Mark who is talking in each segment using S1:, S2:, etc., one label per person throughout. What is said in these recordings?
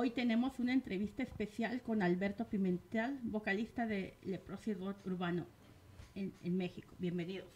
S1: Hoy tenemos una entrevista especial con Alberto Pimentel, vocalista de Leprosy Urbano en, México. Bienvenidos.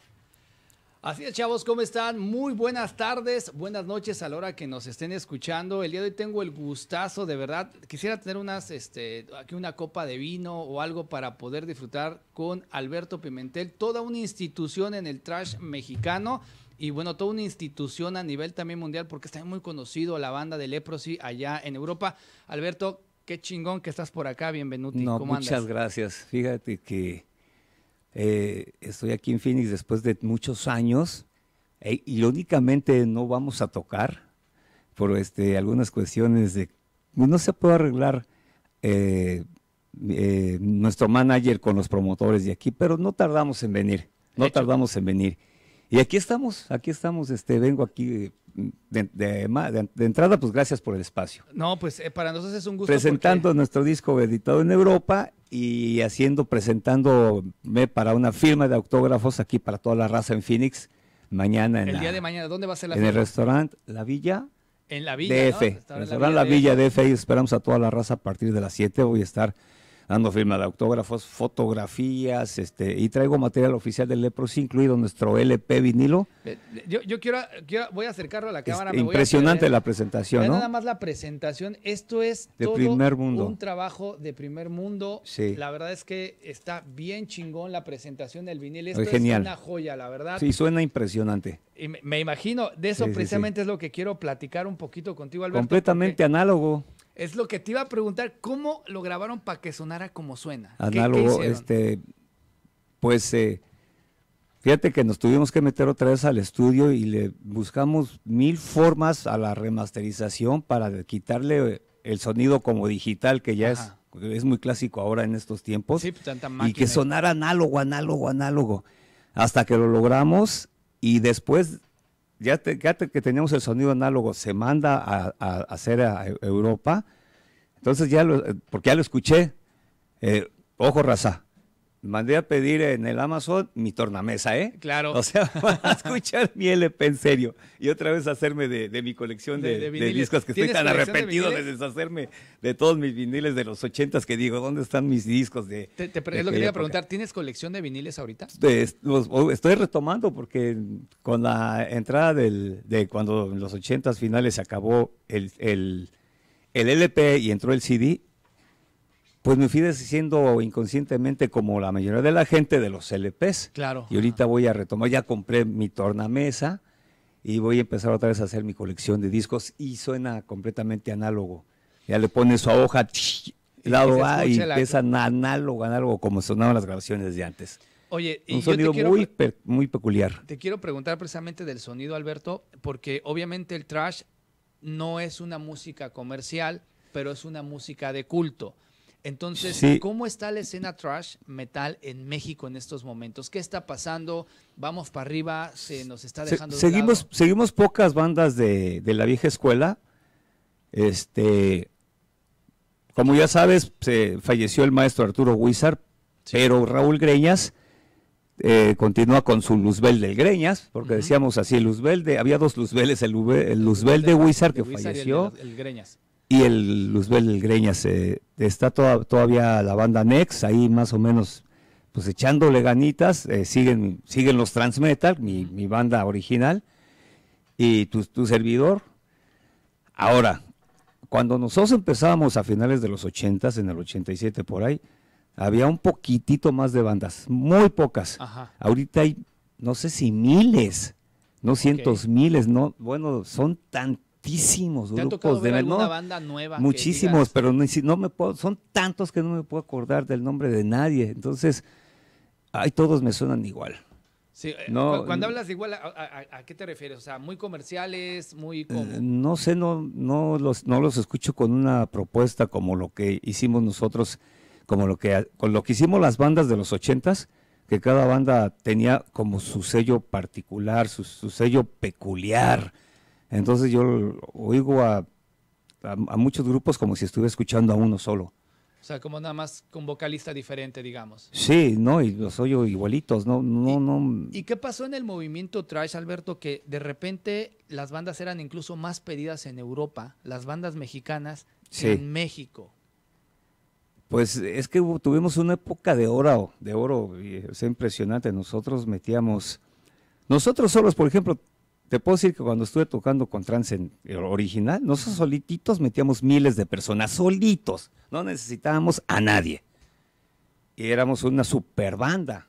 S2: Así es, chavos, ¿cómo están? Muy buenas tardes, buenas noches a la hora que nos estén escuchando. El día de hoy tengo el gustazo, de verdad. Quisiera tener unas, este, aquí una copa de vino o algo para poder disfrutar con Alberto Pimentel, toda una institución en el trash mexicano y bueno, toda una institución a nivel también mundial, porque está muy conocido la banda de Leprosy allá en Europa. Alberto, qué chingón que estás por acá, bienvenido. muchas
S1: gracias. Fíjate que eh, estoy aquí en Phoenix después de muchos años. Y e irónicamente no vamos a tocar por este, algunas cuestiones de... Pues, no se puede arreglar eh, eh, nuestro manager con los promotores de aquí, pero no tardamos en venir. No tardamos en venir. Y aquí estamos, aquí estamos, este, vengo aquí eh, de, entrada, pues gracias por el espacio.
S2: No, pues eh, para nosotros es un gusto. Presentando
S1: nuestro disco editado en Europa y haciendo, presentándome para una firma de autógrafos aquí para toda la raza en Phoenix, mañana en El día de mañana, ¿dónde va a ser la En el restaurante La Villa.
S2: En la Villa, DF. En el restaurante La Villa DF. F
S1: y esperamos a toda la raza a partir de las 7, voy a estar dando firma de autógrafos, fotografías, este, y traigo material oficial del Lepros, incluido nuestro LP vinilo.
S2: Yo, yo quiero, voy a acercarlo a la cámara. impresionante la
S1: presentación, ¿no? Nada
S2: más la presentación. Esto es todo un trabajo de primer mundo. Sí. La verdad es que está bien chingón la presentación del vinil. Esto es, una joya, la verdad. Sí,
S1: suena impresionante.
S2: me, imagino, de eso precisamente es lo que quiero platicar un poquito contigo, Alberto. Completamente
S1: análogo.
S2: Es lo que te iba a preguntar, ¿cómo lo grabaron para que sonara como suena? Análogo,
S1: este, pues eh, fíjate que nos tuvimos que meter otra vez al estudio y le buscamos mil formas a la remasterización para quitarle eh, el sonido como digital que ya es, es muy clásico ahora en estos tiempos. Pues, y que sonara análogo, análogo, análogo. Hasta que lo logramos y después ya, que teníamos el sonido análogo, se manda a, hacer a Europa. Entonces ya lo, eh, porque ya lo escuché, eh, ojo raza, mandé a pedir en el Amazon mi tornamesa, ¿eh? Claro. O sea, para escuchar mi LP en serio. Y otra vez hacerme de, mi colección de, discos que estoy tan arrepentido de, deshacerme de todos mis viniles de los ochentas que digo, ¿dónde están mis discos? De, te, es lo que te a preguntar,
S2: ¿tienes colección de viniles ahorita? Pues,
S1: estoy retomando porque con la entrada de cuando en los ochentas finales se acabó el LP y entró el CD, pues me fui diciendo inconscientemente, como la mayoría de la gente, de los LPs. Claro. Y ahorita voy a retomar, ya compré mi tornamesa y voy a empezar otra vez a hacer mi colección de discos y suena completamente análogo. Ya le pones su hoja, lado A y empieza análogo, análogo, como sonaban las grabaciones de antes.
S2: Oye, y un sonido muy,
S1: muy peculiar.
S2: Te quiero preguntar precisamente del sonido, Alberto, porque obviamente el trash no es una música comercial, pero es una música de culto. Entonces, ¿cómo está la escena trash metal en México en estos momentos? ¿Qué está pasando? ¿Vamos para arriba? ¿Se nos está dejando seguimos,
S1: Seguimos pocas bandas de, la vieja escuela. Este, como ya sabes, se falleció el maestro Arturo Huizar, pero Raúl Greñas eh, continúa con su Luzbel del Greñas, porque decíamos así, Luzbel había dos Luzbeles, el, el Luzbel de Huizar que falleció. el Greñas y el Luzbel Greñas, está todavía la banda Nex ahí más o menos pues echándole ganitas eh, siguen siguen los Transmetal mi, banda original y tu, servidor ahora cuando nosotros empezábamos a finales de los 80 en el 87 por ahí había un poquitito más de bandas muy pocas ahorita hay no sé si miles no cientos miles no bueno son tantas muchísimos grupos de ver banda nueva muchísimos, pero no, no me son tantos que no me puedo acordar del nombre de nadie. Entonces, ay, todos me suenan igual. Eh, cuando
S2: hablas de igual, ¿a, qué te refieres? O sea, muy comerciales, muy... Eh,
S1: no sé, no, no, los, no los escucho con una propuesta como lo que hicimos nosotros, como lo que, con lo que hicimos las bandas de los ochentas, que cada banda tenía como su sello particular, su, su sello peculiar, entonces yo oigo a, muchos grupos como si estuviera escuchando a uno solo. O
S2: sea, como nada más con vocalista diferente, digamos.
S1: Sí, no, y los oyo igualitos, no, no, no.
S2: ¿Y qué pasó en el movimiento trash, Alberto? Que de repente las bandas eran incluso más pedidas en Europa, las bandas mexicanas en México.
S1: Pues es que tuvimos una época de oro, de oro, es impresionante. Nosotros metíamos, nosotros solos, por ejemplo, te puedo decir que cuando estuve tocando con trance en el eh, original, nosotros solititos metíamos miles de personas, solitos, no necesitábamos a nadie. Y éramos una super banda.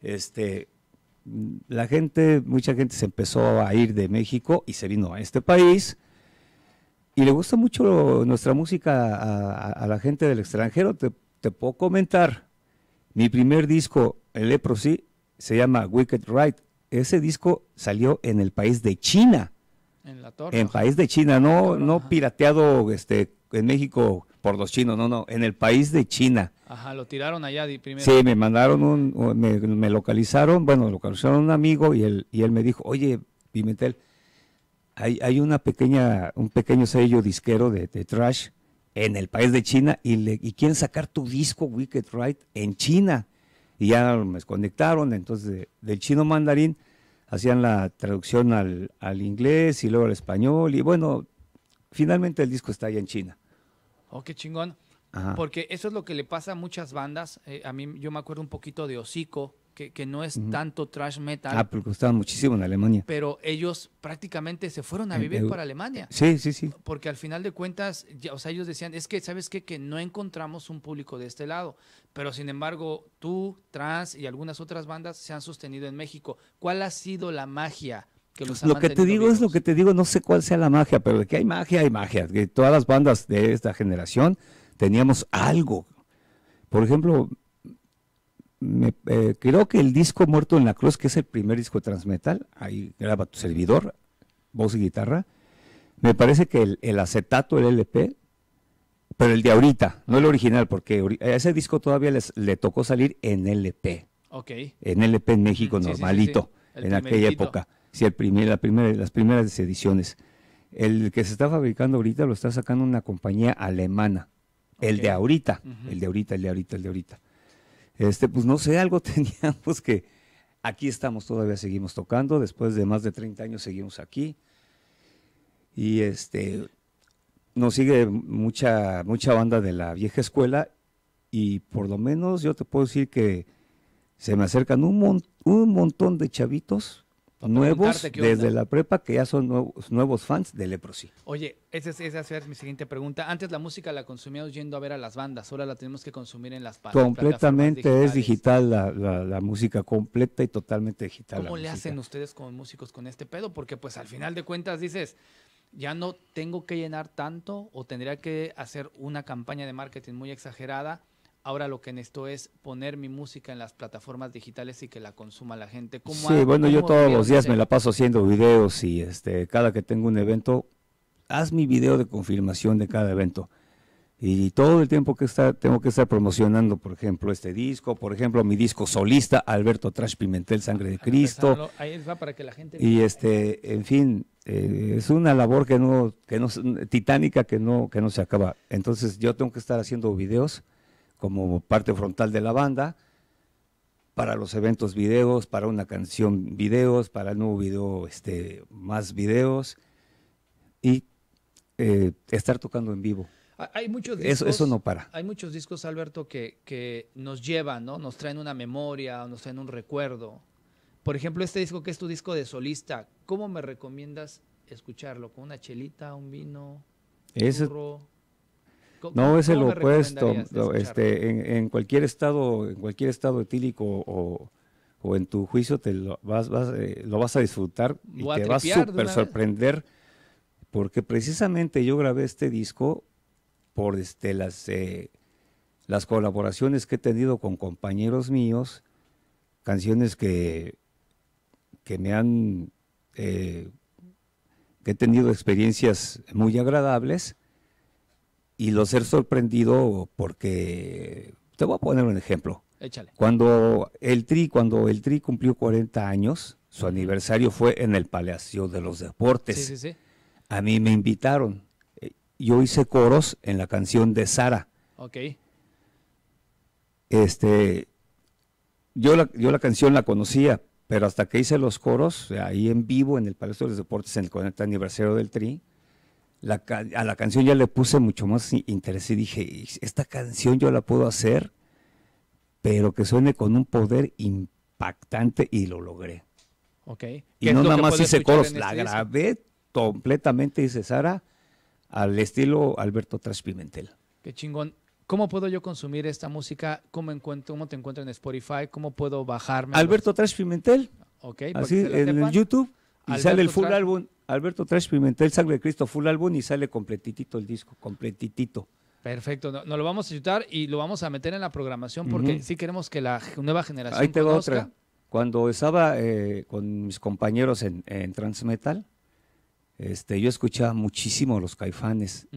S1: Este, la gente, mucha gente se empezó a ir de México y se vino a este país. Y le gusta mucho nuestra música a, la gente del extranjero. Te, puedo comentar, mi primer disco, el sí, se llama Wicked Right ese disco salió en el país de China. En la torre. En país de China, no, no pirateado este, en México por los chinos, no, no, en el país de China.
S2: Ajá, lo tiraron allá de primero. Sí, me
S1: mandaron un, me, localizaron, bueno, localizaron un amigo y él, y él me dijo, oye, Pimentel, hay, una pequeña, un pequeño sello disquero de, trash en el país de China y, le, y quieren sacar tu disco Wicked Right en China y ya me desconectaron, entonces del chino mandarín hacían la traducción al, inglés y luego al español y bueno, finalmente el disco está allá en China.
S2: Oh, qué chingón. Porque eso es lo que le pasa a muchas bandas. Eh, a mí yo me acuerdo un poquito de Hocico, que, no es tanto trash metal. Ah, porque gustaban
S1: muchísimo en Alemania.
S2: Pero ellos prácticamente se fueron a vivir para Alemania. Sí, sí, sí. Porque al final de cuentas, o sea, ellos decían, es que, ¿sabes qué? Que no encontramos un público de este lado. Pero sin embargo, tú, trans y algunas otras bandas se han sostenido en México. ¿Cuál ha sido la magia? Que los lo que te
S1: digo es lo que te digo, no sé cuál sea la magia, pero de que hay magia, hay magia. Que todas las bandas de esta generación teníamos algo. Por ejemplo, me, eh, creo que el disco Muerto en la Cruz, que es el primer disco transmetal, ahí graba tu servidor, voz y guitarra. Me parece que el, acetato, el LP, pero el de ahorita, no el original, porque ese disco todavía le tocó salir en LP. Ok. En LP en México, mm, normalito, en aquella época. Sí, el primer, la las primeras ediciones. El que se está fabricando ahorita lo está sacando una compañía alemana. El de ahorita, el de ahorita, el de ahorita, el de ahorita. Este, pues no sé, algo teníamos que. Aquí estamos todavía, seguimos tocando. Después de más de 30 años seguimos aquí. Y este nos sigue mucha, mucha banda de la vieja escuela. Y por lo menos yo te puedo decir que se me acercan un, un montón de chavitos nuevos desde la prepa que ya son nuevos, nuevos fans de Leprosy.
S2: Oye, esa es, esa es mi siguiente pregunta. Antes la música la consumíamos yendo a ver a las bandas, ahora la tenemos que consumir en las Completamente es
S1: digital la, la, música, completa y totalmente digital. ¿Cómo le
S2: hacen ustedes como músicos con este pedo? Porque pues al final de cuentas dices, ya no tengo que llenar tanto o tendría que hacer una campaña de marketing muy exagerada Ahora lo que necesito es poner mi música en las plataformas digitales y que la consuma la gente. sí, bueno, yo todos los días me la paso
S1: haciendo videos y este, cada que tengo un evento, haz mi video de confirmación de cada evento. Y todo el tiempo que está, tengo que estar promocionando, por ejemplo, este disco, por ejemplo, mi disco solista, Alberto Trash Pimentel, Sangre de Cristo. Y este, en fin, eh, es una labor que no, que no, titánica que no, que no se acaba. Entonces yo tengo que estar haciendo videos como parte frontal de la banda, para los eventos videos, para una canción videos, para el nuevo video este, más videos y eh, estar tocando en vivo. Hay muchos discos, eso, eso, no para.
S2: Hay muchos discos, Alberto, que, que nos llevan, ¿no? Nos traen una memoria, nos traen un recuerdo. Por ejemplo, este disco que es tu disco de solista, ¿cómo me recomiendas escucharlo? ¿Con una chelita, un vino? Un no, es el opuesto.
S1: Este, en, cualquier estado, en cualquier estado etílico o, en tu juicio te lo vas, eh, lo vas a disfrutar y te va vas a súper sorprender. Porque precisamente yo grabé este disco por este, las, eh, las colaboraciones que he tenido con compañeros míos, canciones que, que me han eh, que he tenido experiencias muy agradables y lo ser sorprendido porque te voy a poner un ejemplo. Échale. Cuando el Tri, cuando el Tri cumplió 40 años, su aniversario fue en el Palacio de los Deportes. Sí, sí, sí. A mí me invitaron. Eh, yo hice coros en la canción de Sara. Ok. Este, yo la, yo la canción la conocía, pero hasta que hice los coros ahí en vivo en el Palacio de los Deportes en el 40 aniversario del Tri, la, a la canción ya le puse mucho más interés y dije, esta canción yo la puedo hacer, pero que suene con un poder impactante y lo logré. Ok. Y no nada más hice coros, la este grabé completamente, dice Sara, al estilo Alberto Traspimentel.
S2: Qué chingón. ¿Cómo puedo yo consumir esta música? ¿Cómo, encuentro, cómo te encuentro en Spotify? ¿Cómo puedo bajarme? Alberto
S1: los... Traspimentel.
S2: Ok. Así, en YouTube.
S1: Y sale el full álbum Alberto Trash Pimentel, Sangre de Cristo, full álbum y sale completitito el disco, completitito.
S2: Perfecto, nos no lo vamos a ayudar y lo vamos a meter en la programación porque sí queremos que la nueva generación. Ahí te otra.
S1: Cuando estaba eh, con mis compañeros en, Transmetal, este, yo escuchaba muchísimo los caifanes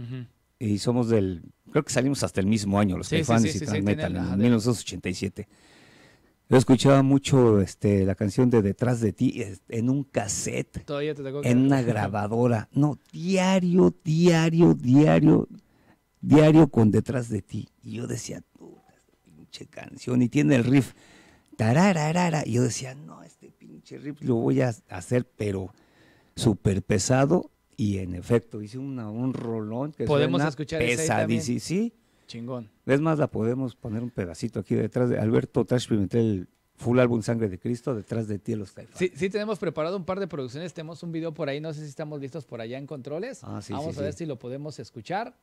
S1: y somos del. Creo que salimos hasta el mismo año, los caifanes y Transmetal, en 1987. Yo escuchaba mucho este, la canción de Detrás de ti en un cassette, en una grabadora. No, diario, diario, diario, diario con Detrás de ti. Y yo decía, puta, esta pinche canción. Y tiene el riff. Tarararara. Y yo decía, no, este pinche riff lo voy a hacer, pero súper pesado. Y en efecto, hice un rolón que Podemos escuchar ese pesadísimo. Chingón. Es más, la podemos poner un pedacito aquí detrás de Alberto Trash Pimentel, Full Álbum Sangre de Cristo, detrás de ti los
S2: Sí, sí, tenemos preparado un par de producciones, tenemos un video por ahí, no sé si estamos listos por allá en controles. Ah, Vamos a ver si lo podemos escuchar.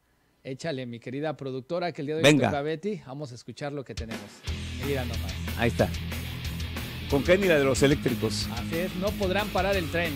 S2: Échale, mi querida productora, que el día de hoy Venga. toca Betty. Vamos a escuchar lo que tenemos. Mira nomás.
S1: Ahí está. Con qué la de los eléctricos. Así
S2: es, no podrán parar el tren.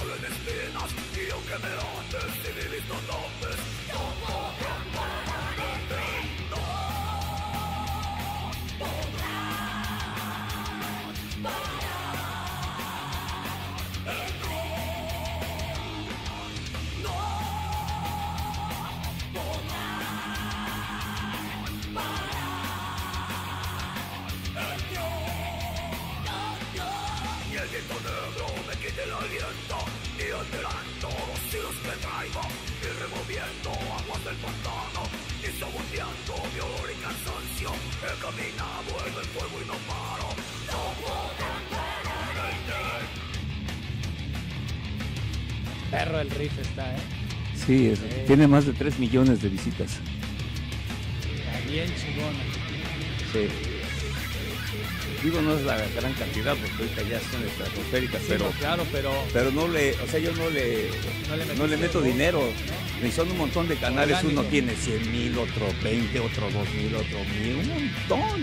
S3: Solen espinadas y aunque me ates, si Vacíos que traigo y removiendo aguas del pantano Y saboteando olor y cansancio He caminado en el fuego y no paro No puedo
S2: Perro el riff está, ¿eh?
S1: Sí, tiene más de 3 millones de visitas.
S2: Está bien
S1: Sí digo, no es la gran cantidad, porque ahorita ya son estratosféricas, pero, no, claro, pero, pero no le, o sea, yo no le, no le, meto dinero. ni son un montón de canales, uno tiene 100 mil, otro 20, otro 2 mil, otro mil, un montón.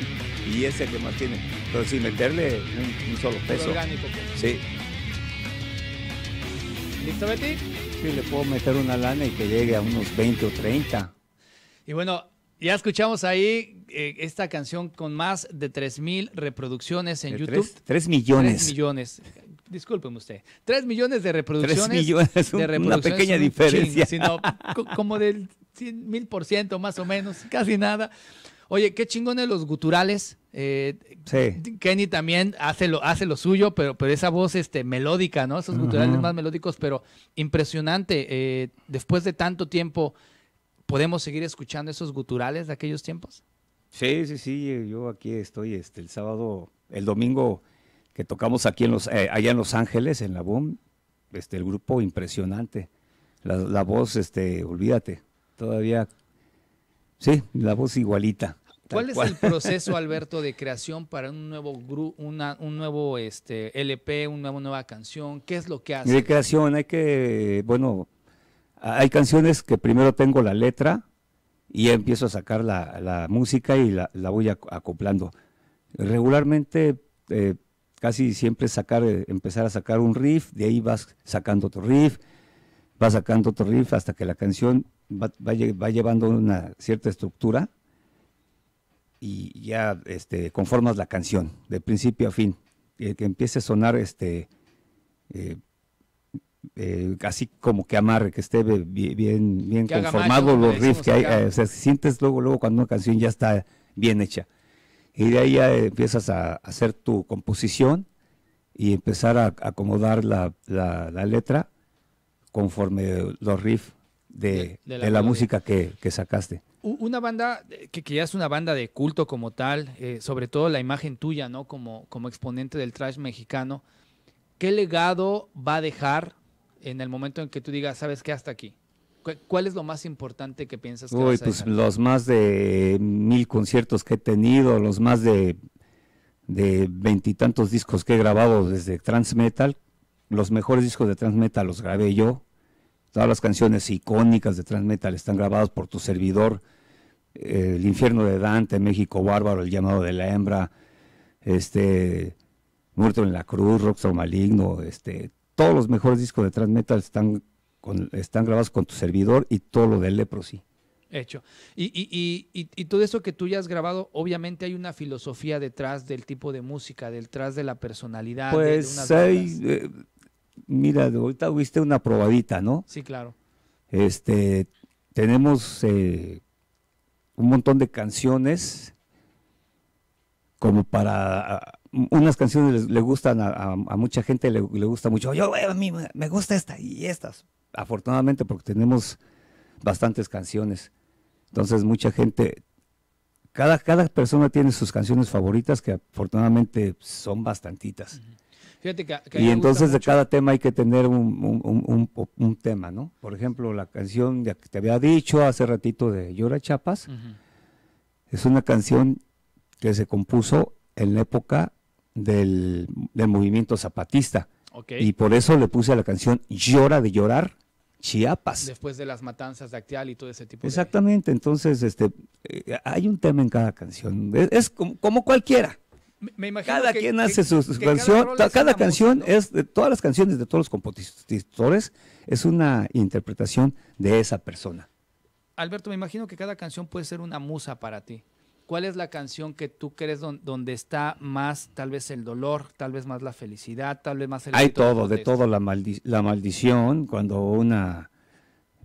S1: Y ese que más tiene. Pero sin meterle un, solo peso. Orgánico, pues. Sí. ¿Listo, Betty? Sí, le puedo meter una lana y que llegue a unos 20 o 30.
S2: Y bueno, ya escuchamos ahí eh, esta canción con más de mil reproducciones en YouTube. 3 millones. 3 millones. Disculpenme usted. 3 millones de reproducciones. 3 millones, de reproducciones, una pequeña diferencia. sino como del 100 mil por ciento más o menos, casi nada. Oye, qué chingones los guturales. Eh, sí. Kenny también hace lo, hace lo suyo, pero, pero esa voz este, melódica, ¿no? Esos guturales más melódicos, pero impresionante. Eh, después de tanto tiempo ¿podemos seguir escuchando esos guturales de aquellos tiempos?
S1: Sí, sí, sí, yo aquí estoy este, el sábado, el domingo que tocamos aquí en los, eh, allá en Los Ángeles, en la BOOM, este, el grupo impresionante, la, voz, este, olvídate, todavía, sí, la voz igualita. ¿Cuál es el proceso,
S2: Alberto, de creación para un nuevo un nuevo este, LP, una nueva canción? ¿Qué es lo que hace? De
S1: creación hay que, bueno, hay canciones que primero tengo la letra y empiezo a sacar la, música y la, la voy acoplando. Regularmente, eh, casi siempre sacar, eh, empezar a sacar un riff, de ahí vas sacando otro riff, vas sacando otro riff hasta que la canción va, llevando una cierta estructura y ya este, conformas la canción de principio a fin. Eh, que empiece a sonar este, eh, así como que amarre, que esté bien, bien conformado los riffs que hay. Eh, o sea, sientes luego, luego cuando una canción ya está bien hecha. Y de ahí ya empiezas a, hacer tu composición y empezar a, acomodar la, letra conforme los riffs de, la, música que, sacaste.
S2: Una banda que, que, ya es una banda de culto como tal, eh, sobre todo la imagen tuya, ¿no? Como, como exponente del trash mexicano. ¿Qué legado va a dejar en el momento en que tú digas, ¿sabes qué? Hasta aquí. ¿Cuál es lo más importante que piensas que Uy, pues los
S1: más de mil conciertos que he tenido, los más de veintitantos discos que he grabado desde trans metal. Los mejores discos de Transmetal los grabé yo. Todas las canciones icónicas de Transmetal están grabadas por tu servidor. el infierno de Dante, México Bárbaro, El llamado de la hembra, este, Muerto en la Cruz, Rockstar Maligno, este, todos los mejores discos de trans metal están, grabados con tu servidor y todo lo del sí
S2: Hecho. Y, todo eso que tú ya has grabado, obviamente hay una filosofía detrás del tipo de música, detrás de la personalidad. Pues eh,
S1: mira, ahorita viste una probadita, ¿no? Sí, claro. Este, tenemos eh, un montón de canciones como para unas canciones le gustan a, mucha gente, le, gusta mucho. Yo, a mí me gusta esta y estas. Afortunadamente, porque tenemos bastantes canciones. Entonces, mucha gente, cada, cada persona tiene sus canciones favoritas que afortunadamente son bastantitas.
S2: y entonces de
S1: cada tema hay que tener un, tema, ¿no? Por ejemplo, la canción que te había dicho hace ratito de Llora Chapas, es una canción que se compuso en la época del, movimiento zapatista. Y por eso le puse a la canción Llora de llorar Chiapas.
S2: Después de las matanzas de Actial y todo ese tipo
S1: Exactamente, entonces este, eh, hay un tema en cada canción, es, como, cualquiera.
S2: Me, cada quien hace su, canción, cada, canción
S1: es, de todas las canciones de todos los compositores, es una interpretación de esa persona.
S2: Alberto, me imagino que cada canción puede ser una musa para ti. ¿Cuál es la canción que tú crees donde está más, tal vez el dolor, tal vez más la felicidad, tal vez más el... Hay todo, de, todo,
S1: la, maldición, cuando una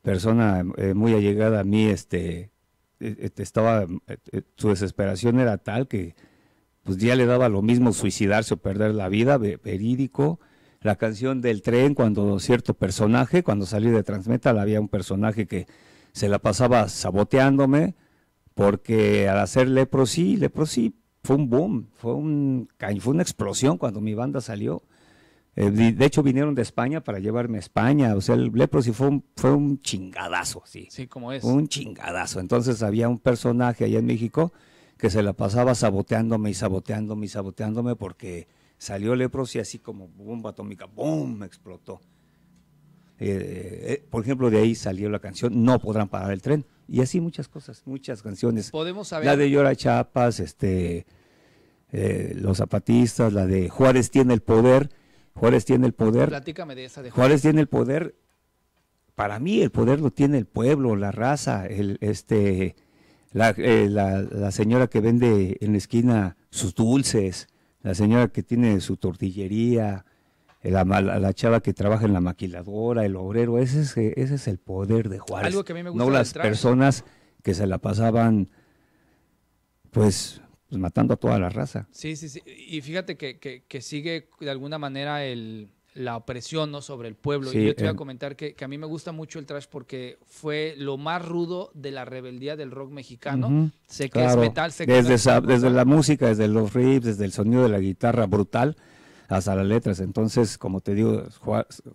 S1: persona eh, muy allegada a mí, este, e, este estaba, eh, eh, su desesperación era tal que pues ya le daba lo mismo suicidarse o perder la vida, verídico. La canción del tren, cuando cierto personaje, cuando salí de Transmetal, había un personaje que se la pasaba saboteándome, porque al hacer Leprosy, Leprosy fue un boom, fue, un, fue una explosión cuando mi banda salió. Eh, de hecho, vinieron de España para llevarme a España. O sea, el Leprosy fue un, fue un chingadazo,
S2: sí. Sí, como es. un
S1: chingadazo. Entonces había un personaje allá en México que se la pasaba saboteándome y saboteándome y saboteándome porque salió Leprosy así como bomba atómica, ¡boom! explotó. Eh, eh, por ejemplo, de ahí salió la canción No podrán parar el tren. Y así muchas cosas, muchas canciones. Podemos saber. La de Llora Chapas, este, eh, Los Zapatistas, la de Juárez tiene el poder. Juárez tiene el poder. de esa Juárez. tiene el poder. Para mí el poder lo tiene el pueblo, la raza, el, este, la, eh, la señora que vende en la esquina sus dulces, la señora que tiene su tortillería, la, chava que trabaja en la maquiladora, el obrero, ese es, ese es el poder de Juárez. Algo que a mí me gusta no las personas que se la pasaban, pues, pues, matando a toda la raza.
S2: Sí, sí, sí. Y fíjate que, que, sigue de alguna manera el, la opresión ¿no? sobre el pueblo. y yo te voy a eh, comentar que, a mí me gusta mucho el trash porque fue lo más rudo de la rebeldía del rock mexicano. sé que es metal, sé que desde, es desde la
S1: música, desde los riffs, desde el sonido de la guitarra brutal, a las letras. Entonces, como te digo,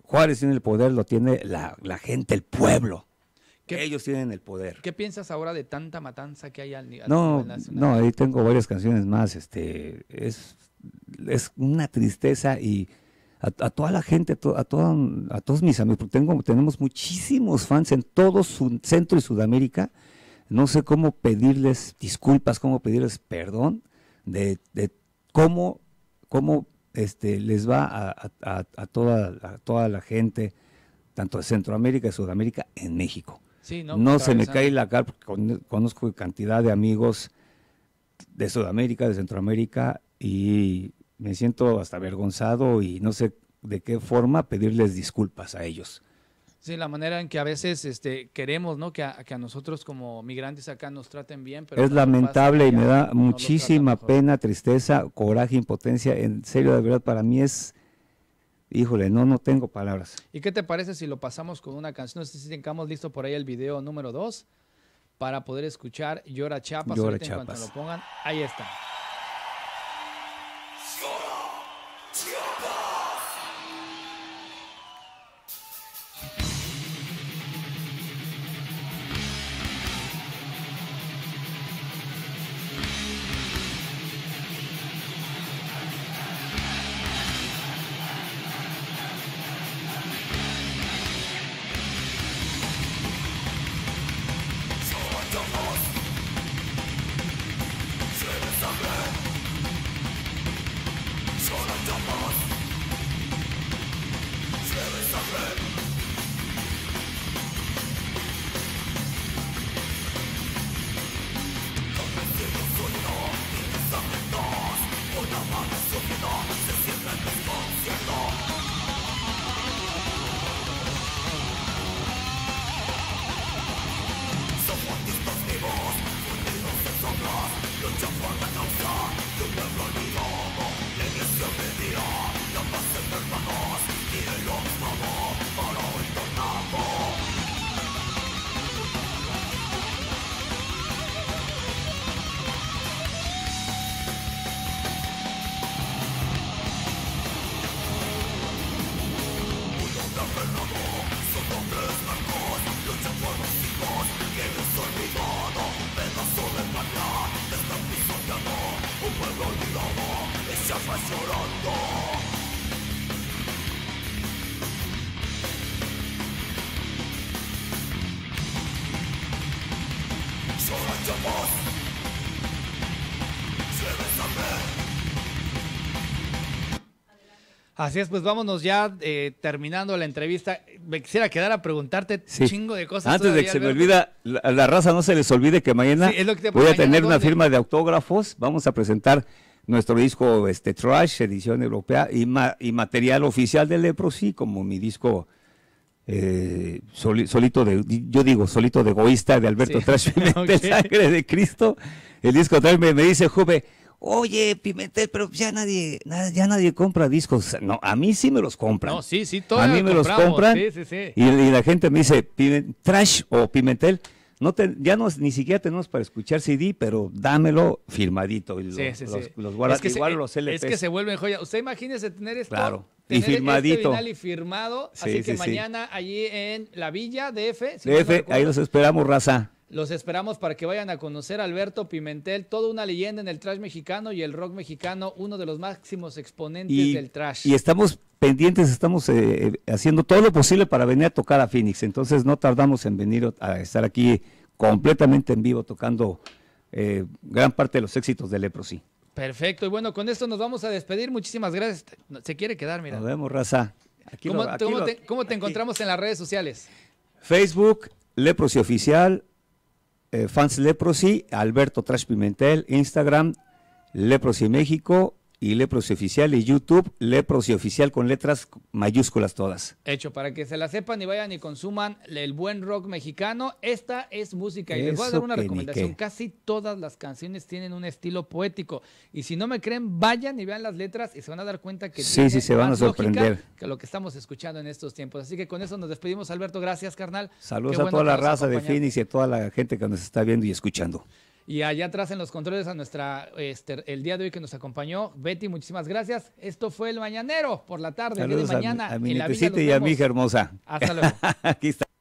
S1: Juárez, tiene el poder, lo tiene la, gente, el pueblo. Que ellos tienen el poder.
S2: ¿Qué piensas ahora de tanta matanza que hay al, no, nacional? No, ahí
S1: tengo varias canciones más. Este, es, es una tristeza y a, toda la gente, a, a, todos mis amigos, porque tengo, tenemos muchísimos fans en todo su, Centro y Sudamérica. No sé cómo pedirles disculpas, cómo pedirles perdón de, de cómo, cómo este, les va a, a, toda, toda la gente, tanto de Centroamérica y Sudamérica, en México.
S2: no, no se me cae
S1: la cara, porque conozco cantidad de amigos de Sudamérica, de Centroamérica, y me siento hasta avergonzado y no sé de qué forma pedirles disculpas a ellos.
S2: Sí, la manera en que a veces este, queremos ¿no? que, a, que a nosotros como migrantes acá nos traten bien. Pero es lamentable y me da muchísima
S1: pena, tristeza, coraje, impotencia. En serio, de verdad, para mí es, híjole, no, no tengo palabras.
S2: ¿Y qué te parece si lo pasamos con una canción? No sé si tengamos listo por ahí el video número 2 para poder escuchar Llora Chapas. Llora Chapas. En cuanto lo pongan, ahí está. Así es, pues vámonos ya eh, terminando la entrevista. Me quisiera quedar a preguntarte un chingo de cosas. Antes de que se me olvida,
S1: la, raza no se les olvide que mañana voy a tener una firma de... autógrafos. Vamos a presentar nuestro disco este, Trash, edición europea, y, y material oficial del de Leprosy, como mi disco eh, solito de, yo digo, solito de egoísta de Alberto Trash, de Sangre de Cristo. El disco Trash me, me dice, Juve Oye, Pimentel, pero ya nadie, ya nadie compra discos. No, a mí sí me los compran. No, sí, sí, todos. A mí me los compran. Sí, sí, Y, la gente me dice, Trash o Pimentel, no te, ya no, ni siquiera tenemos para escuchar CD, pero dámelo firmadito. sí. es que igual se, los eh, Es que se
S2: vuelven joya. Usted imagínese tener esto. Claro. y este firmadito. Este
S1: y firmado.
S2: así que mañana
S1: allí en
S2: la Villa DF. DF, ahí
S1: los esperamos, raza.
S2: Los esperamos para que vayan a conocer a Alberto Pimentel, toda una leyenda en el trash mexicano y el rock mexicano, uno de los máximos exponentes del trash.
S1: Y estamos pendientes, estamos eh, eh, haciendo todo lo posible para venir a tocar a Phoenix, entonces no tardamos en venir a estar aquí completamente en vivo tocando eh, gran parte de los éxitos de Leprosy.
S2: Perfecto, y bueno, con esto nos vamos a despedir. Muchísimas gracias. Se quiere quedar, mira.
S1: Nos vemos, raza.
S2: ¿Cómo, te, cómo te encontramos en las redes sociales?
S1: Facebook, Leprosy Oficial, eh, Fans Leprosy, Alberto Trash Pimentel, Instagram, Leprosy México y Leprosy Oficial y YouTube Leprosy Oficial con letras mayúsculas todas.
S2: Hecho, para que se la sepan y vayan y consuman el buen rock mexicano, esta es música y les voy a dar una recomendación, casi todas las canciones tienen un estilo poético y si no me creen, vayan y vean las letras y se van a dar cuenta que sí, sí, se van a sorprender que lo que estamos escuchando en estos tiempos. Así que con eso nos despedimos, Alberto, gracias, carnal. Saludos a toda la raza de Phoenix
S1: y a toda la gente que nos está viendo y escuchando.
S2: Y allá atrás en los controles a nuestra, este, el día de hoy que nos acompañó, Betty, muchísimas gracias. Esto fue el Mañanero por la tarde, de mañana. A en la y a mi hija hermosa. Hasta luego.
S1: Aquí está.